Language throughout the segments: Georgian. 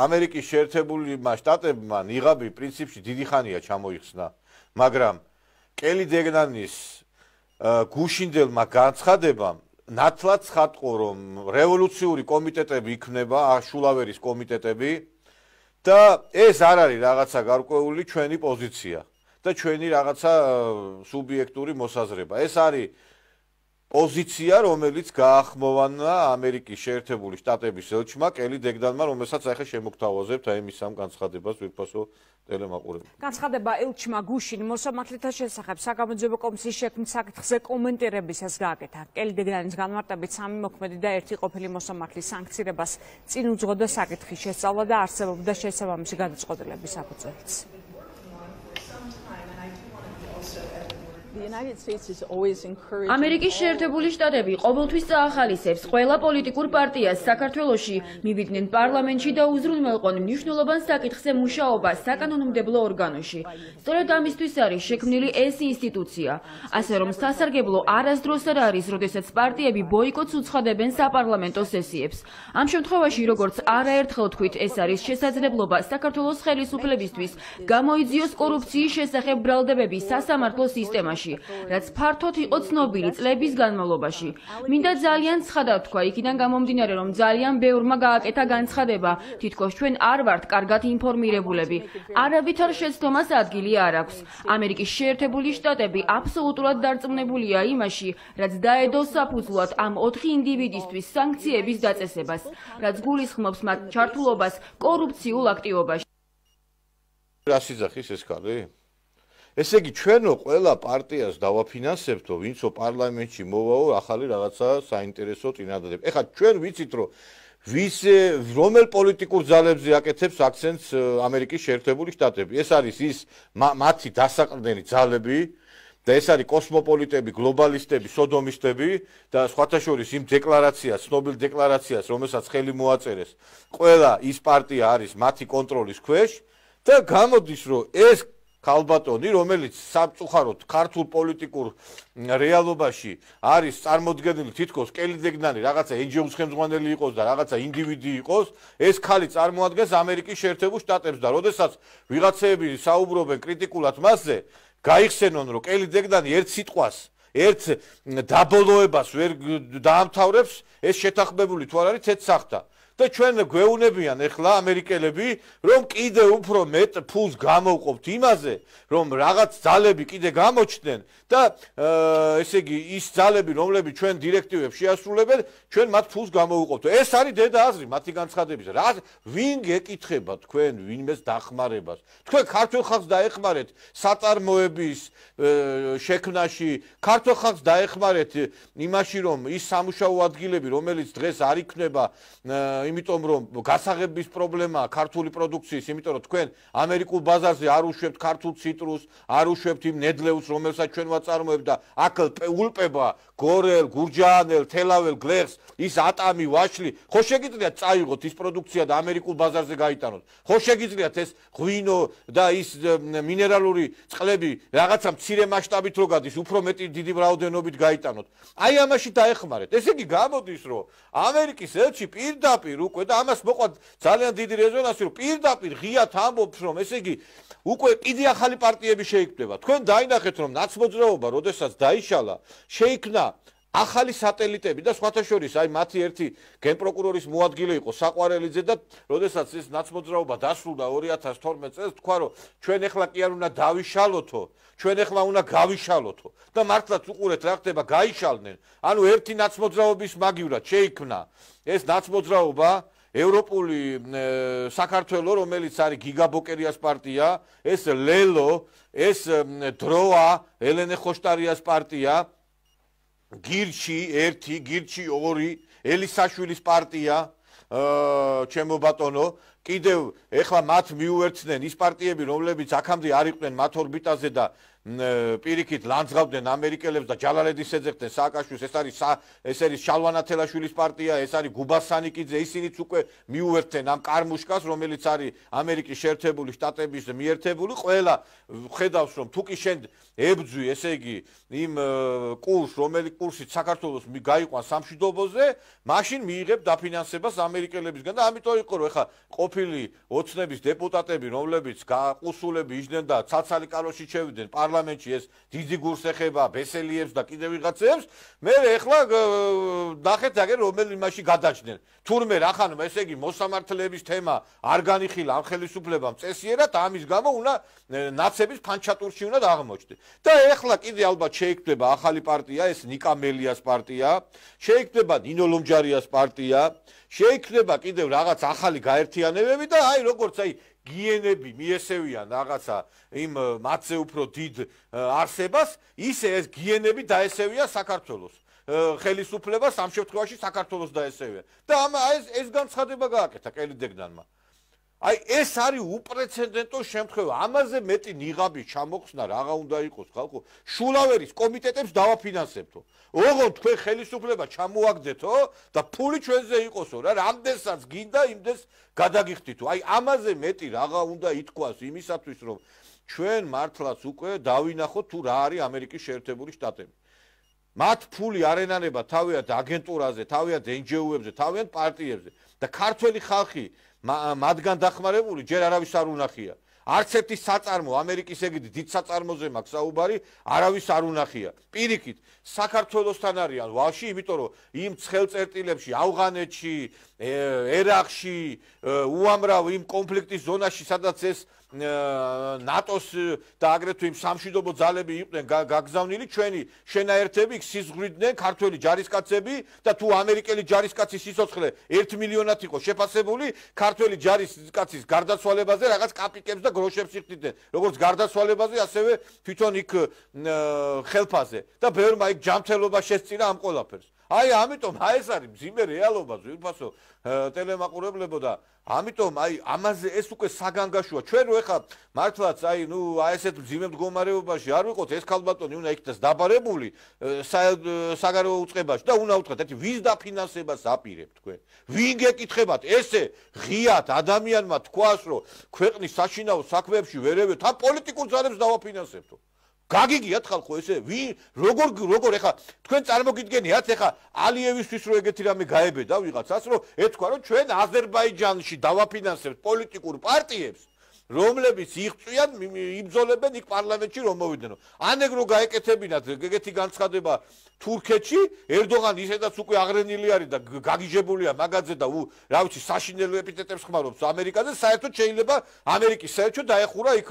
ამერიკის შეერთებული შტატებმა ნიღაბი პრინციპში დიდი ხანია ჩამოიხსნა, მაგრამ კელი დეგნანის გუშინდელმა განცხადებამ ნათლად ხატყო რომ რევოლუციური კომიტეტები იქნება, აშულავერის კომიტეტები და ეს არ არის რაღაცა გარკვეული ჩვენი პოზიცია და ჩვენი რაღაცა სუბიექტური მოსაზრება. ეს არის პოზიცია, რომელიც გაახმოვანა ამერიკის შეერთებული შტატების ელჩმა კელი დეგდანმა, რომელსაც ახლა შემოგთავაზებთ აი მის ამ განცხადებას ვირფასო ტელემაყურებელს. განცხადება ელჩმა გუშინ მოსამართლეთა შესახებ საგამოძიებო კომისიის შექმნის საკითხზე კომენტირებისას გააკეთა. კელი დეგდანის განმარტებით სამი მოქმედი და ერთი ყოფილი მოსამართლის სანქცირებას წინ უძღოდა საკითხის შესწავლა და არსებობდა შესაბამისი გადაწყვეტილების საფუძველიც. ამერიკის შეერთებული შტატები ყოველთვის წაახალისებს ყველა პოლიტიკურ პარტიას საქართველოში მივიდნენ პარლამენტში და უზრუნველყონ მნიშვნელოვან საკითხზე მუშაობა საკანონმდებლო ორგანოში. სწორედ ამისთვის არის შექმნილი ეს ინსტიტუცია, ასე რომ სასარგებლო არასდროს არ არის, როდესაც პარტიები ბოიკოტს უცხადებენ საპარლამენტო სესიებს. ამ შემთხვევაში, როგორც არაერთხელ თქვით, ეს არის შესაძლებლობა საქართველოს ხელისუფლებისთვის გამოიძიოს კორუფციის შესახებ ბრალდებები სასამართლო სისტემაში. რაც ფართოდ იყო ცნობილი წლების განმავლობაში. მინდა ძალიან ცხადად თქვა, იქიდან გამომდინარე, რომ ძალიან ბევრმა გააკეთა განცხადება, თითქოს ჩვენ არ ვართ კარგად ინფორმირებულები. არავითარ შეცდომას ადგილი არ აქვს. ამერიკის შეერთებული შტატები აბსოლუტურად დარწმუნებულია იმაში, რაც დაედო საფუძვლად ამ 4 ინდივიდისთვის სანქციების დაწესებას, რაც გულისხმობს მათ ჩართულობას კორუფციულ აქტივობაში. რა სიძახის ეს კარი? ესე იგი ჩვენო ყველა პარტიას დავაფინანსებთო, ვინცო პარლამენტში მოვაო ახალი რაღაცა საინტერესო წინადადება. ეხლა ჩვენ ვიცით რომ ვის რომელ პოლიტიკურ ძალებს ეაკეთებს აქცენტს ამერიკის შეერთებული შტატები. ეს არის ის მათი დასაყრდენი ძალები და ეს არის კოსმოპოლიტები, გლობალისტები, სოდომისტები და სხვათა შორის იმ დეკლარაციას, ცნობილ დეკლარაციას, რომელსაც ხელი მოაწერეს. ყველა ის პარტია არის მათი კონტროლის ქვეშ და გამოდის რომ ეს ქალბატონი, რომელიც სამწუხაროდ ქართულ პოლიტიკურ რეალობაში არის წარმოდგენილი თითქოს კელიძეგნანი, რაღაცა NGO-ს ხელმძღვანელი იყოს და რაღაცა ინდივიდი იყოს, ეს ხალი წარმოადგენს ამერიკის შეერთებულ შტატებს და ოდესაც ვიღაცეები საუბრობენ კრიტიკულად მასზე, გაიხსენონ, რომ კელიძეგნანი ერთ სიტყვას ერთ დაბოლოებას ვერ დაამთავრებს ეს შეთახმებული თუ არ არის ცეცახტა. და ჩვენ გვეუბნებიან ახლა ამერიკელები, რომ კიდე უფრო მეტ ფულს გამოვყოფთ იმაზე, რომ რაღაც ძალები კიდე გამოჩნდნენ და ესე იგი ის ძალები, რომლებიც ჩვენ დირექტივებს შეასრულებენ, ჩვენ მათ ფულს გამოვყოფთ. ეს არის დედა აზრი მათი განცხადების. რა ვინ გეკითხება თქვენ ვინმეს დახმარებას? თქვენ ქართულ ხალხს დაეხმარეთ საწარმოების შექმნაში, ქართულ ხალხს დაეხმარეთ იმაში, რომ ის სამუშაო ადგილები, რომელიც დღეს არ იქნება იმიტომ რომ გასაღების პრობლემაა ქართული პროდუქციის, იმიტომ რომ თქვენ ამერიკულ ბაზარზე არ უშვებთ ქართულ ციტრუსს, არ უშვებთ იმ ნედლეუს, რომელსაც ჩვენ ვაწარმოებთ და აქ ულპება გორელ, გურჯაანელ, თელაველ გლეხს, ის ატამი ვაშლი, ხო შეგიძლიათ წაიღოთ ის პროდუქცია და ამერიკულ ბაზარზე გაიტანოთ? ხო შეგიძლიათ ეს ღვინო და ის მინერალური წყლები რაღაცა მცირე მასშტაბით რო გადის, უფრო მეტი დიდი რაოდენობით გაიტანოთ? აი ამაში დაეხმარეთ. ესე იგი გამოდის რომ ამერიკის ელჩი პირდაპირ პირდაპირ უკვე და ამას მოყვა ძალიან დიდი რეზონანსი რომ პირდაპირ ღიათ ამბობს რომ ესე იგი უკვე კიდე ახალი პარტიები შეიქმნება თქვენ დაინახეთ რომ ნაცმოძრაობა როდესაც დაიშალა შეიქმნა ახალი სატელიტები და სხვათა შორის აი მათი ერთი გენპროკურორის მოადგილე იყო საყვარელიძე და როდესაც ეს ნაცმოძრაობა დასრულდა 2012 წელს თქვა რომ ჩვენ ახლა კი არ უნდა დავიშალოთო ჩვენ ახლა უნდა გავიშალოთო და მართლაც უყურეთ რა ხდება გაიშალნენ ანუ ერთი ნაცმოძრაობის მაგივრად შეიქმნა ეს ნაცმოძრაობა ევროპული საქართველოს რომელიც არის გიგაბოკერიას პარტია ეს ლელო ეს დროა ელენე ხოშტარიას პარტია გირჩი 1, გირჩი 2, ელისაშვილის პარტია, აა ჩემო ბატონო, კიდევ ეხლა მათ მიუერთდნენ ის პარტიები, რომლებიც აქამდე არ იყვნენ მათ ორბიტაზე და პირიქით ლანძღავდნენ ამერიკელებს და ჯალალედისეძებდნენ სააკაშვილს, ეს არის ეს არის შალვანათელაშვილის პარტია, ეს არის გუბასანიკიძე, ისინიც უკვე მიუერთდნენ ამ კარმუშკას, რომელიც არის ამერიკის შეერთებული შტატების მიერთებული, ყველა ხედავს, რომ თუკი შენ ებძვი, ესე იგი, იმ კურს, რომელიც კურსი საქართველოს გაიყვან სამშვიდობოზე, მაშინ მიიღებ დაფინანსებას ამერიკელებისგან და ამიტომ იყო რა ხა ყოფილი ოცნების დეპუტატები, რომლებიც გაყუსულები იჯდნენ და ცაცალი კაროში ჩევიდნენ პარლამენტში, ეს დიდი გურს ეხება ბესელიებს და კიდევ ვიღაცებს. მე ეხლა ნახეთ აგერ რომელ იმაში გადაჭდნენ. თურმე ახან ესე იგი მოსამართლეების თემა არ განიხილა ამ ხელისუფლებამ წესიერად ამის გამო უნდა ნაცების ფანჩატურში უნდა აღმოჩნდეს. და ეხლა კიდე ალბათ შეიქმნება ახალი პარტია, ეს ნიკამელიას პარტია, შეიქმნება ნინო ლომჯარიას პარტია, შეიქმნება კიდევ რაღაც ახალი გაერთიანებები და აი რო როგორც აი გიენები მიესევიან რაღაცა იმ მათზე უფრო დიდ არსებას, ისე ეს გიენები დაესევიან საქართველოს. ხელისუფლება სამ შემთხვევაში საქართველოს დაესევია. და ამ ეს განცხადება გააკეთა კელიდეგდანმა. აი ეს არის უპრეცედენტო შემთხვევა. ამაზე მეტი ნიღაბი ჩამოხსნა რაღა უნდა იყოს ხალხო. შულავერის კომიტეტებს დავაფინანსებთო. ოღონ თქვენ ხელისუფლება ჩამოაგდეთო და ფული ჩვენზე იყოსო რა. რამდენსაც გინდა იმდეს გადაგიხდითო. აი ამაზე მეტი რაღა უნდა ითქვას იმისათვის რომ ჩვენ მართლაც უკვე დავინახოთ თუ რა არის ამერიკის შეერთებული შტატები. მათ ფული არ ენანება თავიანთ აგენტურაზე, თავიანთ NGO-ებზე, თავიანთ პარტიებზე და ქართველი ხალხი მათგან დახმარებული ჯერ არავის არ უნახია. არცერთი საწარმო ამერიკის ეგიდი დიდ საწარმოზე მაქვს საუბარი, არავის არ უნახია. პირიქით, საქართველოსთან არიან ვალში, იმიტომ რომ იმ ცხელწერტილებში, ავღანეთში, ერაყში, უამრავ იმ კონფლიქტის ზონაში, სადაც ეს ნატოს და აგრეთვე იმ სამშვიდობო ძალები იყვნენ გაგზავნილი ჩვენი შენაერთები იქ სიზღვრიდნენ ქართველი ჯარისკაცები და თუ ამერიკელი ჯარისკაცის სიცოცხლე 1 მილიონად იყო შეფასებული ქართველი ჯარისკაცის გარდაცვალებაზე რაღაც კაპიკებს და გროშებს იყიდნენ როგორც გარდაცვალებაზე ასევე თვითონ იქ ხელფაზე და ბევრმა იქ ჯამთელობა შეცირა ამ ყველაფერს აი ამიტომ აი ეს არის ძიმე რეალობა ზვირფასო ტელემაყურებლებო და ამიტომ აი ამაზე ეს უკვე საგანგაშოა ჩვენ რო ხა მართლაც აი ნუ აი ესეთ ძიმე მდგომარეობაში არ ვიყოთ ეს ქალბატონი უნდა იქნას დაბარებული საგარეო უწყებაში და უნდა უთხრათ ერთი ვის დაფინანსებას აპირებ თქვენ ვინ გეკითხებათ ესე ღიად ადამიანმა თქვას რომ ქვეყნის საშინაო საქმეებში ვერევე თან პოლიტიკურ ძალებს დავაფინანსებთ თქვენ გაგიგიათ ხალხო ესე ვი როგორ როგორ ეხა თქვენ წარმოგიდგენიათ ეხა ალიევისთვის რო ეგეთი რამე გაებედა ვიღაცას რო ეთქვა რომ ჩვენ აზერბაიჯანში დავაფინანსებთ პოლიტიკურ პარტიებს რომლებიც იღწვიან იბძოლებენ იქ პარლამენტში რომ მოვიდნენო ან ეგ რო გაეკეთებინათ ეგეთი განცხადება თურქეთში ერდოღანი ისედაც უკვე აღრენილი არის და გაგიჟებულია მაგაძე და რა ვიცი საშინელო ეპიტეტებს ხმარობს ამერიკაზე საერთოდ შეიძლება ამერიკის საერთო დაეხურა იქ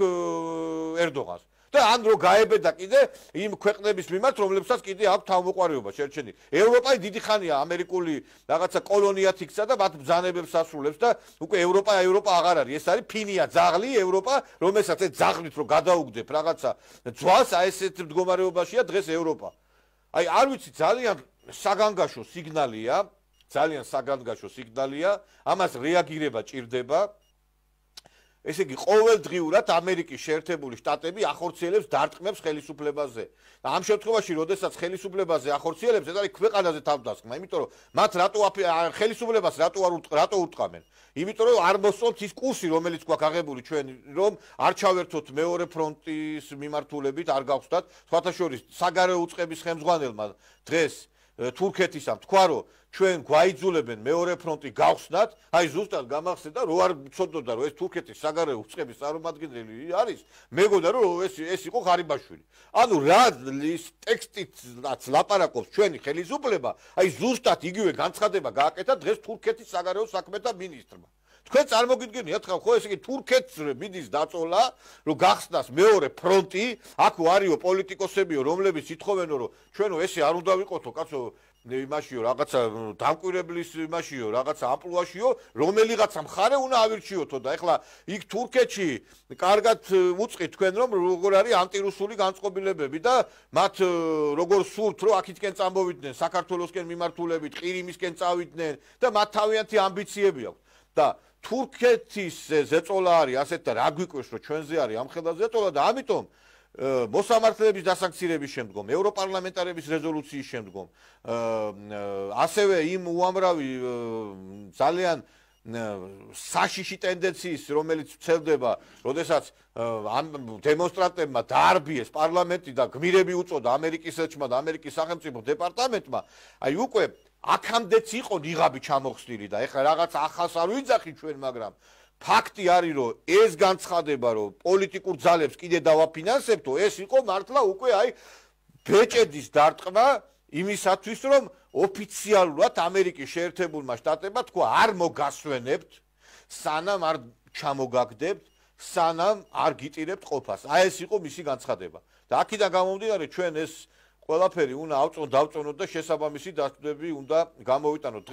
ერდოღანს და ან რო გაებედა კიდე იმ ქვეყნების მიმართ, რომლებსაც კიდე აქვს თავმოყარეობა შერჩენი. ევროპაი დიდი ხანია ამერიკული რაღაცა კოლონიათ იქცა და მათ ბძანებებს ასრულებს და უკვე ევროპა ევროპა აღარ არის. ეს არის ფინია, ზაღლი ევროპა, რომელსაც ეს ზაღლით რო გადაუგდებ რაღაცა ძვას, აი ესეთ მდგომარეობაშია დღეს ევროპა. აი არ ვიცი ძალიან საგანგაშო სიგნალია, ძალიან საგანგაშო სიგნალია, ამას რეაგირება ჭირდება. ესე იგი, ყოველდღიურად ამერიკის შეერთებული შტატები ახორციელებს დარტყმებს ხელისუფლებაზე. და ამ შემთხვევაში, როდესაც ხელისუფლებაზე ახორციელებს, ეს არის ქვეყანაზე თავდასხმა, იმიტომ რომ მათ რატო ხელისუფლებას რატო არ რატო უტყამენ? იმიტომ რომ არ მოსწონთ ის კურსი, რომელიც გვაქვს აღებული ჩვენ, რომ არ ჩავერთოთ მეორე ფრონტის მიმართულებით, არ გავხვდათ, სხვათა შორის საგარეო უწყების ხელმძღვანელმა დღეს თურქეთის ამ თქვა რომ ჩვენ გვაიძულებენ მეორე ფრონტი გავხსნათ, აი ზუსტად გამახსენდა რომ არ ცოდოდა რომ ეს თურქეთის საგარეო უცხების წარმომადგენელი არის, მეგონა რომ ეს ეს იყო ხარიბაშვილი. ანუ რა ის ტექსტიც ლაპარაკობს ჩვენი ხელისუფლება, აი ზუსტად იგივე განცხადება გააკეთა დღეს თურქეთის საგარეო საქმეთა მინისტრმა. თქვენ წარმოგიდგენიათ ხო ესე იგი თურქეთს მიდის დაწოლა რომ გახსნას მეორე ფრონტი აქ ვარიო პოლიტიკოსებიო რომლებიც ითხოვენო რომ ჩვენო ესე არ უნდა ვიყოთო კაცო იმაშიო რაღაცა დამკვირებლის იმაშიო რაღაცა ამპლუაშიო რომელიღაცა მხარე უნდა ავირჩიოთო და ეხლა იქ თურქეთში კარგად უצყი თქვენ რომ როგორ არის ანტირუსული განწყობილებები და მათ როგორ სურთ რომ აქეთკენ წამოვიდნენ საქართველოსკენ მიმართულებით ყირიმისკენ წავიდნენ და მათ თავიანთი ამბიციები აქვს და თურქეთის ზეწოლა არის ასეთ და რა გიკვირს რომ ჩვენზე არის ამ ხელა ზეწოლა და ამიტომ მოსამართლეების დასანქცირების შემდგომ, ევროპარლამენტარების რეზოლუციის შემდგომ, ასევე იმ უამრავი ძალიან საშიში ტენდენციის, რომელიც ცელდება, როდესაც ამ დემონსტრანტებმა დაარბიეს პარლამენტი და გმირები უწოდა ამერიკის ელჩმა და ამერიკის სახელმწიფო დეპარტამენტმა, აი უკვე აქამდეც იყო ნიღაბი ჩამოხსნილი და ეხლა რაღაც ახალს არ ვიძახი ჩვენ, მაგრამ ფაქტი არის, რომ ეს განცხადება, რომ პოლიტიკურ ძალებს კიდე დავაფინანსებთო, ეს იყო მართლა უკვე აი ბეჭედის დარტყმა იმისათვის, რომ ოფიციალურად ამერიკის შეერთებულმა შტატებმა თქვა, არ მოგასვენებთ, სანამ არ ჩამოგაგდებთ, სანამ არ გიტირებთ ყოფას. აი ეს იყო მისი განცხადება. და აქედან გამომდინარე ჩვენ ეს ყველაფერი უნდა ავწონო, დავწონო და შესაბამისი დასწრები უნდა გამოვიტანო.